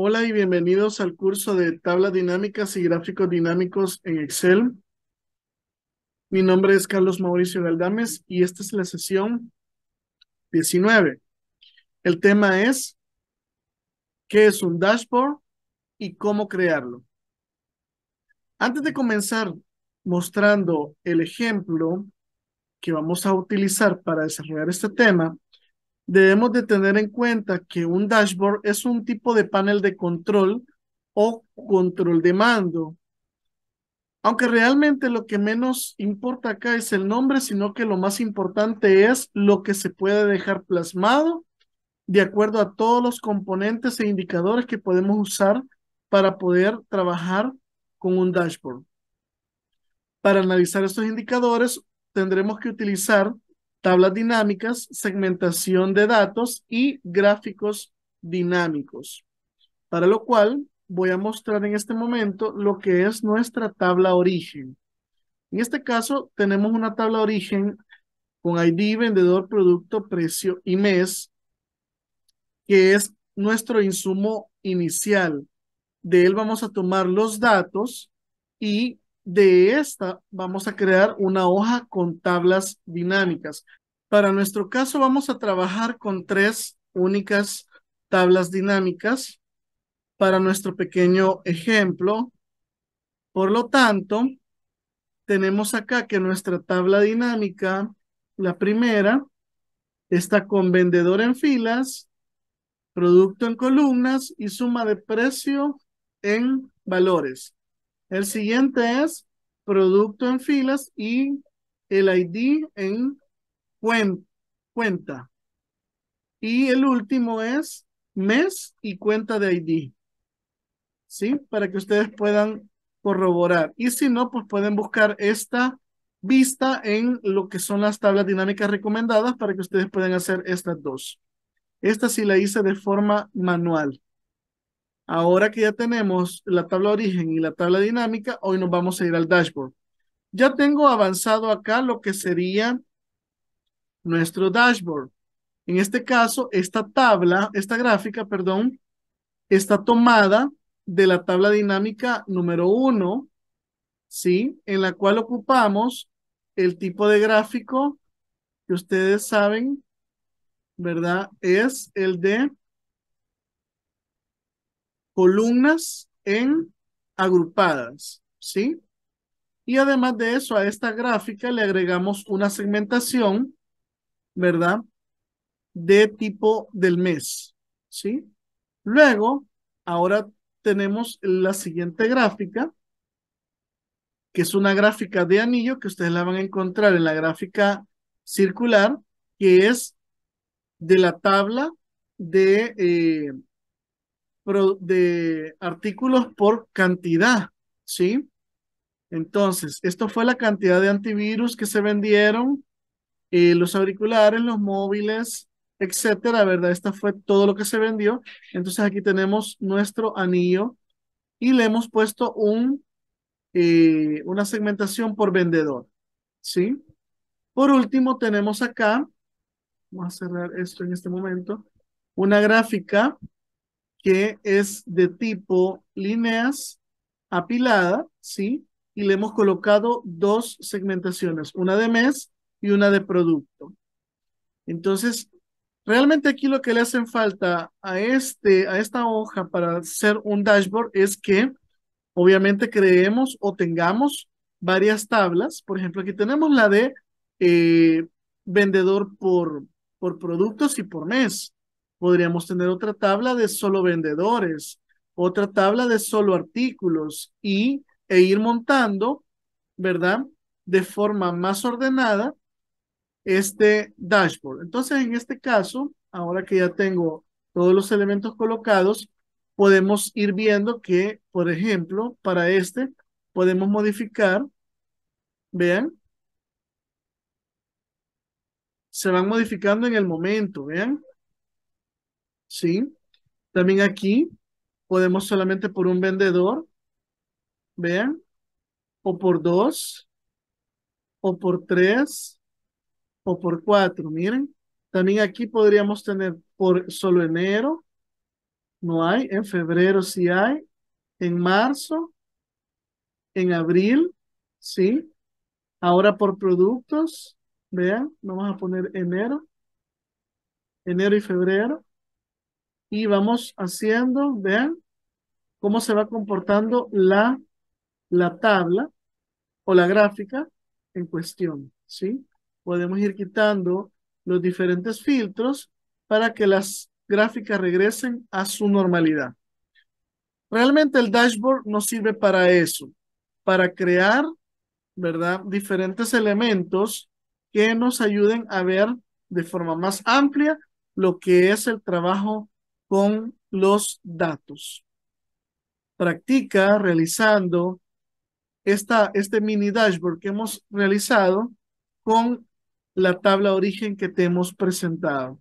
Hola y bienvenidos al curso de tablas dinámicas y gráficos dinámicos en Excel. Mi nombre es Carlos Mauricio Galdames y esta es la sesión 19. El tema es qué es un dashboard y cómo crearlo. Antes de comenzar mostrando el ejemplo que vamos a utilizar para desarrollar este tema, debemos de tener en cuenta que un dashboard es un tipo de panel de control o control de mando. Aunque realmente lo que menos importa acá es el nombre, sino que lo más importante es lo que se puede dejar plasmado de acuerdo a todos los componentes e indicadores que podemos usar para poder trabajar con un dashboard. Para analizar estos indicadores tendremos que utilizar tablas dinámicas, segmentación de datos y gráficos dinámicos. Para lo cual voy a mostrar en este momento lo que es nuestra tabla origen. En este caso tenemos una tabla origen con ID, vendedor, producto, precio y mes, que es nuestro insumo inicial. De él vamos a tomar los datos y de esta vamos a crear una hoja con tablas dinámicas. Para nuestro caso vamos a trabajar con tres únicas tablas dinámicas para nuestro pequeño ejemplo. Por lo tanto, tenemos acá que nuestra tabla dinámica, la primera, está con vendedor en filas, producto en columnas y suma de precio en valores. El siguiente es producto en filas y el ID en cuenta. Y el último es mes y cuenta de ID. ¿Sí? Para que ustedes puedan corroborar. Y si no, pues pueden buscar esta vista en lo que son las tablas dinámicas recomendadas para que ustedes puedan hacer estas dos. Esta sí la hice de forma manual. Ahora que ya tenemos la tabla origen y la tabla dinámica, hoy nos vamos a ir al dashboard. Ya tengo avanzado acá lo que sería nuestro dashboard. En este caso, esta tabla, esta gráfica, perdón, está tomada de la tabla dinámica número uno, ¿sí? En la cual ocupamos el tipo de gráfico que ustedes saben, ¿verdad? Es el de columnas en agrupadas, ¿sí? Y además de eso, a esta gráfica le agregamos una segmentación, ¿verdad? De tipo del mes, ¿sí? Luego, ahora tenemos la siguiente gráfica, que es una gráfica de anillo que ustedes la van a encontrar en la gráfica circular, que es de la tabla de eh, de artículos por cantidad, ¿sí? Entonces, esto fue la cantidad de antivirus que se vendieron, eh, los auriculares, los móviles, etcétera, ¿verdad? esto fue todo lo que se vendió. Entonces, aquí tenemos nuestro anillo y le hemos puesto un, eh, una segmentación por vendedor, ¿sí? Por último, tenemos acá, vamos a cerrar esto en este momento, una gráfica que es de tipo líneas apilada, ¿sí? Y le hemos colocado dos segmentaciones, una de mes y una de producto. Entonces, realmente aquí lo que le hacen falta a, este, a esta hoja para hacer un dashboard es que obviamente creemos o tengamos varias tablas. Por ejemplo, aquí tenemos la de eh, vendedor por, por productos y por mes. Podríamos tener otra tabla de solo vendedores, otra tabla de solo artículos y e ir montando, ¿verdad? De forma más ordenada este dashboard. Entonces, en este caso, ahora que ya tengo todos los elementos colocados, podemos ir viendo que, por ejemplo, para este podemos modificar, vean, se van modificando en el momento, vean. ¿sí? También aquí podemos solamente por un vendedor, ¿vean? O por dos, o por tres, o por cuatro, miren. También aquí podríamos tener por solo enero, no hay, en febrero sí hay, en marzo, en abril, ¿sí? Ahora por productos, vean, vamos a poner enero, enero y febrero, y vamos haciendo, vean, cómo se va comportando la, la tabla o la gráfica en cuestión, ¿sí? Podemos ir quitando los diferentes filtros para que las gráficas regresen a su normalidad. Realmente el dashboard nos sirve para eso, para crear, ¿verdad? Diferentes elementos que nos ayuden a ver de forma más amplia lo que es el trabajo con los datos. Practica realizando esta, este mini dashboard que hemos realizado con la tabla origen que te hemos presentado.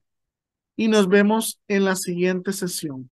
Y nos vemos en la siguiente sesión.